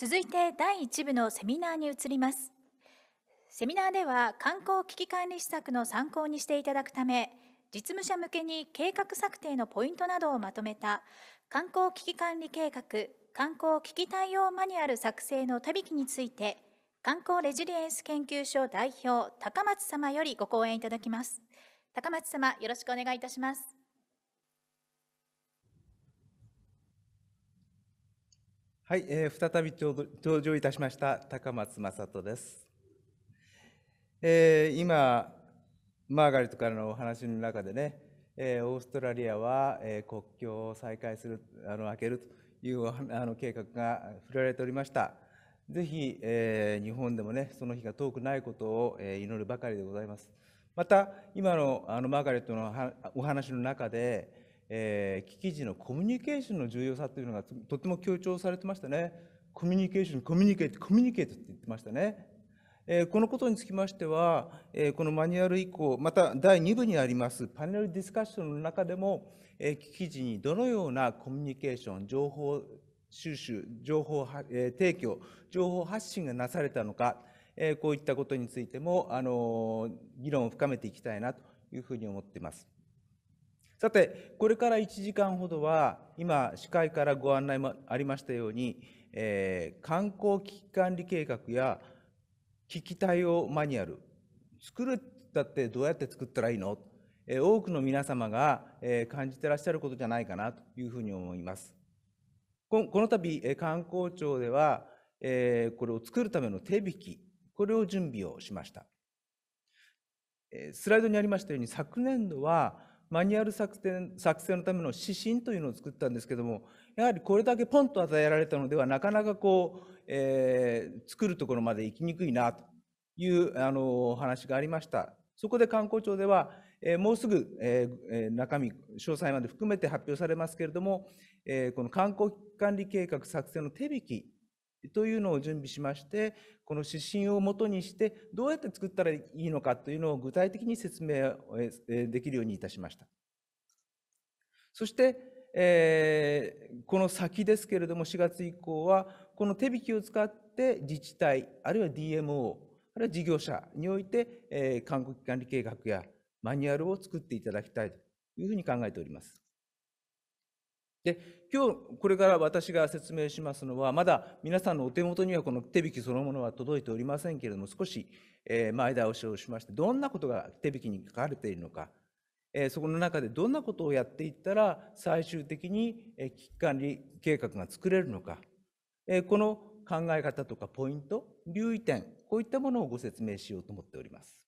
続いて第1部のセミナーに移ります。セミナーでは観光危機管理施策の参考にしていただくため、実務者向けに計画策定のポイントなどをまとめた観光危機管理計画観光危機対応マニュアル作成のたびきについて観光レジリエンス研究所代表高松様よりご講演いただきます高松様よろしくお願いいたしますはい、えー、再び登場いたしました高松正人です。えー、今、マーガレットからのお話の中でね、えー、オーストラリアは、えー、国境を再開する、あの開けるというあの計画が振られておりました。ぜひ、えー、日本でもね、その日が遠くないことを、えー、祈るばかりでございます。また、今のあのマーガレットのお話の中で、えー、危機時のコミュニケーションの重要さというのがとても強調されてましたね。コミュニケーション、コミュニケート、コミュニケートって言ってましたね。えー、このことにつきましては、えー、このマニュアル以降、また第2部にありますパネルディスカッションの中でも、え危機時にどのようなコミュニケーション、情報収集、情報、え提供、情報発信がなされたのか、えこういったことについても、あの議論を深めていきたいなというふうに思っています。さて、これから1時間ほどは、今、司会からご案内もありましたように、えー、観光危機管理計画や危機対応マニュアル、作るだってどうやって作ったらいいの、えー、多くの皆様が、えー、感じてらっしゃることじゃないかなというふうに思います。この度、えー、観光庁では、えー、これを作るための手引き、これを準備をしました。スライドにありましたように、昨年度は、マニュアル作作成のための指針というのを作ったんですけどもやはりこれだけポンと与えられたのではなかなかこう、えー、作るところまで行きにくいなというあの話がありました。そこで観光庁では、えー、もうすぐ、えー、中身、詳細まで含めて発表されますけれども、えー、この観光管理計画作成の手引きというのを準備しまして、この指針をもとにして、どうやって作ったらいいのかというのを具体的に説明できるようにいたしました。そして、えー、この先ですけれども、4月以降は、この手引きを使って自治体、あるいは DMO、あるいは事業者において、えー、韓国管理計画やマニュアルを作っていただきたいというふうに考えております。で今日これから私が説明しますのはまだ皆さんのお手元にはこの手引きそのものは届いておりませんけれども少し前倒しをしましてどんなことが手引きに書かれているのかそこの中でどんなことをやっていったら最終的に危機管理計画が作れるのかこの考え方とかポイント留意点こういったものをご説明しようと思っております。